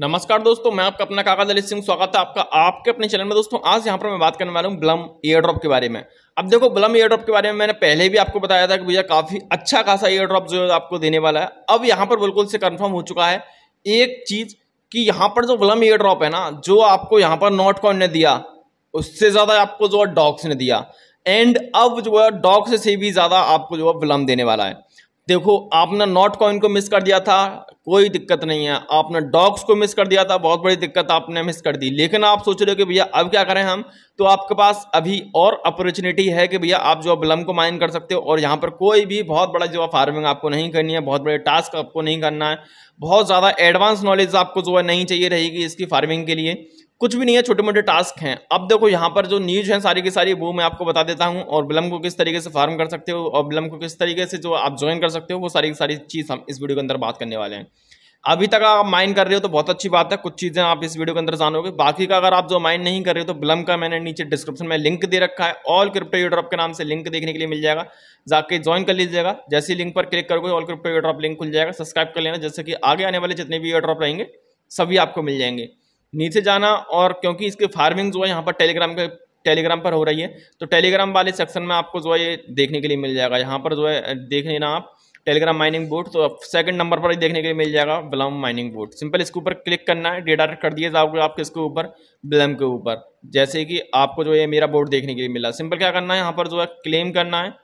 नमस्कार दोस्तों मैं आपका अपना काका दलित सिंह स्वागत है आपका आपके अपने चैनल में दोस्तों आज यहां पर मैं बात करने वाला हूं ब्लम एयर ड्रॉप के बारे में अब देखो ब्लम एयर ड्रॉप के बारे में मैंने पहले भी आपको बताया था कि भैया काफ़ी अच्छा खासा एयर ड्रॉप जो है आपको देने वाला है अब यहाँ पर बिल्कुल से कन्फर्म हो चुका है एक चीज़ कि यहाँ पर जो ब्लम एयर ड्रॉप है ना जो आपको यहाँ पर नॉट कॉन ने दिया उससे ज़्यादा आपको जो है डॉक्स ने दिया एंड अब जो है डॉक्स से भी ज़्यादा आपको जो है ब्लम देने वाला है देखो आपने नॉट कॉइन को मिस कर दिया था कोई दिक्कत नहीं है आपने डॉग्स को मिस कर दिया था बहुत बड़ी दिक्कत आपने मिस कर दी लेकिन आप सोच रहे हो कि भैया अब क्या करें हम तो आपके पास अभी और अपॉर्चुनिटी है कि भैया आप जो ब्लम को माइन कर सकते हो और यहाँ पर कोई भी बहुत बड़ा जो फार्मिंग आपको नहीं करनी है बहुत बड़े टास्क आपको नहीं करना है बहुत ज़्यादा एडवांस नॉलेज आपको जो है नहीं चाहिए रहेगी इसकी फार्मिंग के लिए कुछ भी नहीं है छोटे मोटे टास्क हैं अब देखो यहाँ पर जो न्यूज हैं सारी की सारी वो मैं आपको बता देता हूँ और बिलम को किस तरीके से फार्म कर सकते हो और बिलम को किस तरीके से जो आप ज्वाइन कर सकते हो वो सारी की सारी चीज़ हम इस वीडियो के अंदर बात करने वाले हैं अभी तक आप माइंड कर रहे हो तो बहुत अच्छी बात है कुछ चीज़ें आप इस वीडियो के अंदर जानोगे बाकी का अगर आप जो माइंड नहीं कर रहे हो तो बिलम का मैंने नीचे डिस्क्रिप्शन में लिंक दे रखा है ऑल क्रिप्टो यूड्रॉप के नाम से लिंक देखने के लिए मिल जाएगा जाके ज्वाइन कर लीजिएगा जैसे लिंक पर क्लिक करोगे ऑल क्रिप्टो यूड्रॉप लिंक खुल जाएगा सब्सक्राइब कर लेना जैसे कि आगे आने वाले जितने भी यूड्रॉप रहेंगे सभी आपको मिल जाएंगे नीचे जाना और क्योंकि इसके फार्मिंग जो है यहाँ पर टेलीग्राम के टेलीग्राम पर हो रही है तो टेलीग्राम वाले सेक्शन में आपको जो है ये देखने के लिए मिल जाएगा यहाँ पर जो है देख लेना आप टेलीग्राम माइनिंग बोर्ड तो सेकंड नंबर पर देखने के लिए मिल जाएगा ब्लम माइनिंग बोर्ड सिंपल इसके ऊपर क्लिक करना है डेटा कर दिए जाओगे आपके इसके ऊपर ब्लम के ऊपर जैसे कि आपको जो है मेरा बोर्ड देखने के लिए मिला सिंपल क्या करना है यहाँ पर जो है क्लेम करना है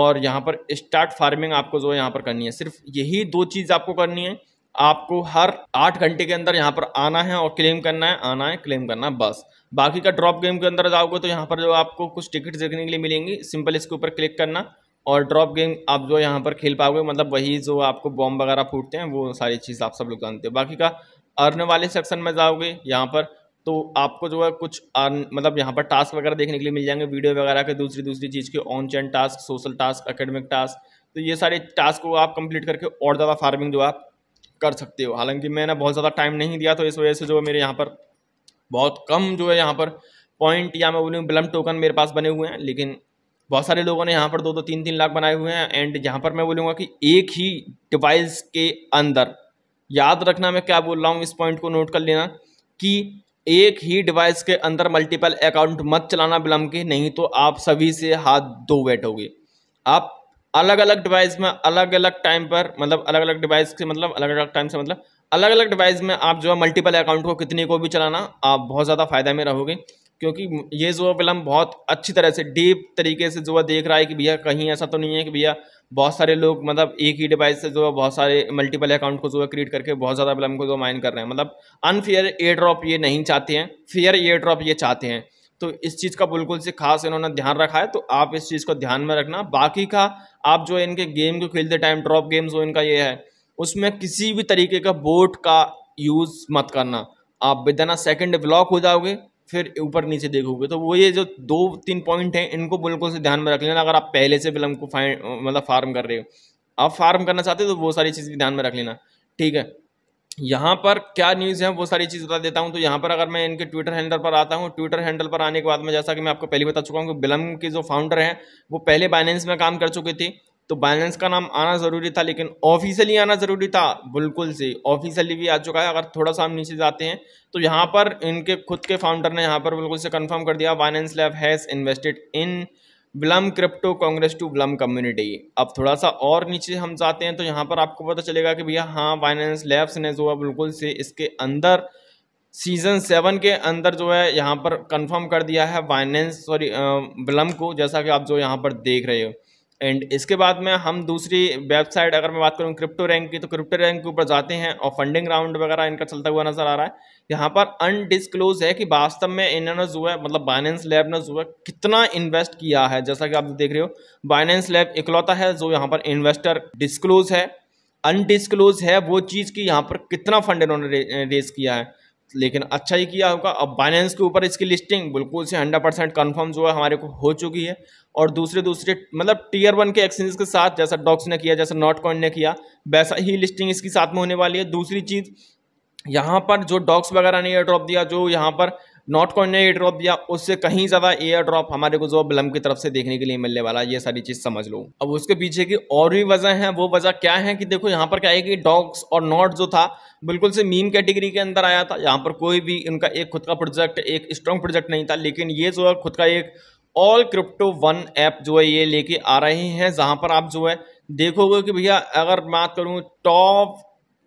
और यहाँ पर स्टार्ट फार्मिंग आपको जो है यहाँ पर करनी है सिर्फ यही दो चीज़ आपको करनी है आपको हर आठ घंटे के अंदर यहाँ पर आना है और क्लेम करना है आना है क्लेम करना है बस बाकी का ड्रॉप गेम के अंदर जाओगे तो यहाँ पर जो आपको कुछ टिकट देखने के लिए मिलेंगी सिंपल इसके ऊपर क्लिक करना और ड्रॉप गेम आप जो यहाँ पर खेल पाओगे मतलब वही जो आपको बॉम्ब वगैरह फूटते हैं वो सारी चीज़ आप सब लोग जानते हो बाकी का अर्न वाले सेक्शन में जाओगे यहाँ पर तो आपको जो है कुछ अर्न मतलब यहाँ पर टास्क वगैरह देखने के लिए मिल जाएंगे वीडियो वगैरह के दूसरी दूसरी चीज़ के on chain task social task academic task तो ये सारे टास्क को आप कंप्लीट करके और ज़्यादा फार्मिंग जो आप कर सकते हो हालांकि मैंने बहुत ज़्यादा टाइम नहीं दिया तो इस वजह से जो मेरे यहाँ पर बहुत कम जो है यहाँ पर पॉइंट या मैं बोलूँ ब्लम टोकन मेरे पास बने हुए हैं लेकिन बहुत सारे लोगों ने यहाँ पर दो दो तीन तीन लाख बनाए हुए हैं एंड यहाँ पर मैं बोलूँगा कि एक ही डिवाइस के अंदर याद रखना मैं क्या बोल रहा हूँ इस पॉइंट को नोट कर लेना कि एक ही डिवाइस के अंदर मल्टीपल अकाउंट मत चलाना बिलम के नहीं तो आप सभी से हाथ दो बैठोगे आप अलग अलग डिवाइस में अलग अलग टाइम पर मतलब अलग अलग डिवाइस के मतलब अलग अलग टाइम से मतलब अलग अलग डिवाइस में आप जो है मल्टीपल अकाउंट को कितने को भी चलाना आप बहुत ज़्यादा फ़ायदे में रहोगे क्योंकि ये जो फिल्म बहुत अच्छी तरह से डीप तरीके से जो है देख रहा है कि भैया कहीं ऐसा तो नहीं है कि भैया बहुत सारे लोग मतलब एक ही डिवाइस से जो है बहुत सारे मल्टीपल अकाउंट को जो है क्रिएट करके बहुत ज़्यादा फिल्म को जो माइन कर रहे हैं मतलब अनफेयर एयर ड्रॉप ये नहीं चाहते हैं फेयर एयर ड्रॉप ये चाहते हैं तो इस चीज़ का बिल्कुल से खास इन्होंने ध्यान रखा है तो आप इस चीज़ को ध्यान में रखना बाकी का आप जो इनके गेम को खेलते टाइम ड्रॉप गेम्स हो इनका ये है उसमें किसी भी तरीके का बोट का यूज़ मत करना आप बेदाना इन सेकेंड ब्लॉक हो जाओगे फिर ऊपर नीचे देखोगे तो वो ये जो दो तीन पॉइंट हैं इनको बिल्कुल से ध्यान में रख लेना अगर आप पहले से फिल्म को फाइन मतलब फार्म कर रहे हो आप फार्म करना चाहते हो तो वो सारी चीज़ भी ध्यान में रख लेना ठीक है यहाँ पर क्या न्यूज़ है वो सारी चीज़ बता देता हूँ तो यहाँ पर अगर मैं इनके ट्विटर हैंडल पर आता हूँ ट्विटर हैंडल पर आने के बाद में जैसा कि मैं आपको पहले बता चुका हूँ कि बिलम के जो फाउंडर हैं वो पहले बाइनेंस में काम कर चुके थे तो बाइनेंस का नाम आना ज़रूरी था लेकिन ऑफिशियली आना ज़रूरी था बिल्कुल से ऑफिशियली भी आ चुका है अगर थोड़ा सा हम नीचे जाते हैं तो यहाँ पर इनके खुद के फाउंडर ने यहाँ पर बिल्कुल से कन्फर्म कर दिया Binance lab has invested in Blum crypto congress to Blum community अब थोड़ा सा और नीचे हम जाते हैं तो यहाँ पर आपको पता चलेगा कि भैया हाँ फाइनेंस लैब्स ने जो है बिल्कुल से इसके अंदर सीजन सेवन के अंदर जो है यहाँ पर कंफर्म कर दिया है फाइनेंस सॉरी ब्लम को जैसा कि आप जो यहाँ पर देख रहे हो एंड इसके बाद में हम दूसरी वेबसाइट अगर मैं बात करूँ क्रिप्टो रैंक की तो क्रिप्टो रैंक के ऊपर जाते हैं और फंडिंग राउंड वगैरह इनका चलता हुआ नजर आ रहा है यहाँ पर अनडिसक्लोज है कि वास्तव में इन्होंने जो है मतलब बाइनेंस लैब ने जो है कितना इन्वेस्ट किया है जैसा कि आप देख रहे हो बाइनेंस लैब इकलौता है जो यहाँ पर इन्वेस्टर डिस्क्लोज है अनडिसक्लोज है वो चीज़ कि यहाँ पर कितना फंड इन्होंने रेज किया है लेकिन अच्छा ही किया होगा अब बाइनेंस के ऊपर इसकी लिस्टिंग बिल्कुल से हंड्रेड परसेंट कन्फर्म जो है हमारे को हो चुकी है और दूसरे दूसरे मतलब टीयर वन के एक्सचेंज के साथ जैसा डॉक्स ने किया जैसा नॉट कॉइन ने किया वैसा ही लिस्टिंग इसके साथ में होने वाली है दूसरी चीज़ यहाँ पर जो डॉक्स वगैरह ने एयर ड्रॉप दिया जो यहाँ पर नॉट कॉइन एयर ड्रॉप या उससे कहीं ज़्यादा एयर ड्रॉप हमारे को जो ब्लम की तरफ से देखने के लिए मिलने वाला है ये सारी चीज़ समझ लो अब उसके पीछे की और भी वजह है वो वजह क्या है कि देखो यहाँ पर क्या है कि डॉग्स और नॉट जो था बिल्कुल से मीम कैटेगरी के अंदर आया था यहाँ पर कोई भी उनका एक खुद का प्रोजेक्ट एक स्ट्रॉन्ग प्रोजेक्ट नहीं था लेकिन ये जो है खुद का एक ऑल क्रिप्टो वन ऐप जो है ये लेके आ रहे हैं जहाँ पर आप जो है देखोगे कि भैया अगर बात करूँ टॉप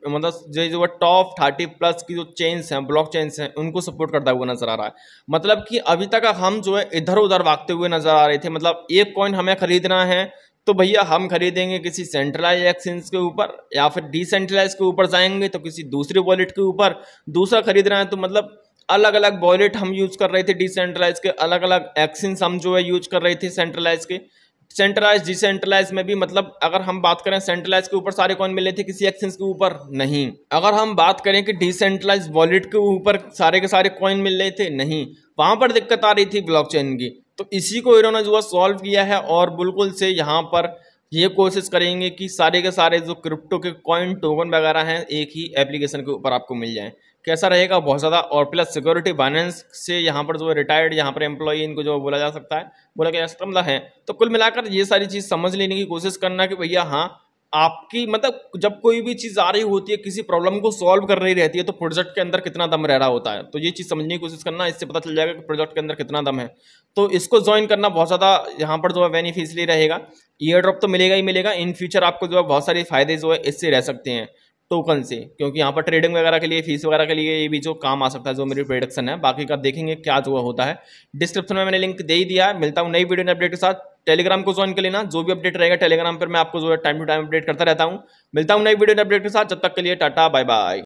मतलब जो जो टॉप थर्टी प्लस की जो चेन्स हैं ब्लॉक चेन्स हैं उनको सपोर्ट करता हुआ नजर आ रहा है मतलब कि अभी तक हम जो है इधर उधर भागते हुए नजर आ रहे थे मतलब एक कॉइन हमें खरीदना है तो भैया हम खरीदेंगे किसी सेंट्रलाइज एक्सचेंज के ऊपर या फिर डिसेंट्रलाइज के ऊपर जाएंगे तो किसी दूसरे वॉलेट के ऊपर दूसरा खरीदना है तो मतलब अलग अलग वॉलेट हम यूज़ कर रहे थे डिसेंट्रलाइज के अलग अलग एक्सचेंज हम जो है यूज कर रहे थे सेंट्रलाइज के सेंट्रलाइज डिसेंट्रलाइज में भी मतलब अगर हम बात करें सेंट्रलाइज के ऊपर सारे कॉइन मिले थे किसी एक्सचेंज के ऊपर नहीं अगर हम बात करें कि डिसेंट्रलाइज वॉलेट के ऊपर सारे के सारे कॉइन मिल रहे थे नहीं वहाँ पर दिक्कत आ रही थी ब्लॉकचेन की तो इसी को इन्होंने जो है सॉल्व किया है और बिल्कुल से यहाँ पर ये कोशिश करेंगे कि सारे के सारे जो क्रिप्टो के कॉइन टोकन वगैरह हैं एक ही एप्लीकेशन के ऊपर आपको मिल जाएँ कैसा रहेगा बहुत ज़्यादा और प्लस सिक्योरिटी फाइनेंस से यहाँ पर जो है रिटायर्ड यहाँ पर एम्प्लॉई इनको जो बोला जा सकता है बोला गया जा सकता है तो कुल मिलाकर ये सारी चीज़ समझ लेने की कोशिश करना कि भैया हाँ आपकी मतलब जब कोई भी चीज़ आ रही होती है किसी प्रॉब्लम को सॉल्व कर रही रहती है तो प्रोजेक्ट के अंदर कितना दम रह रहा होता है तो ये चीज़ समझने की कोशिश करना इससे पता चल जाएगा कि प्रोजेक्ट के अंदर कितना दम है तो इसको ज्वाइन करना बहुत ज़्यादा यहाँ पर जो है बेनिफिशियली रहेगा ईयर ड्रॉप तो मिलेगा ही मिलेगा इन फ्यूचर आपको जो है बहुत सारे फायदे जो है इससे रह सकते हैं टोकन से क्योंकि यहाँ पर ट्रेडिंग वगैरह के लिए फीस वगैरह के लिए ये भी जो काम आ सकता है जो मेरी प्रोडक्शन है बाकी का देखेंगे क्या जो होता है डिस्क्रिप्शन में मैंने लिंक दे ही दिया है मिलता हूँ नई वीडियो अपडेट के साथ टेलीग्राम को ज्वाइन कर लेना जो भी अपडेट रहेगा टेलीग्राम पर मैं आपको जो है टाइम टू टाइम अपडेट करता रहता हूँ मिलता हूँ नई वीडियो अपडेट के साथ जब तक के लिए टाटा बाय बाय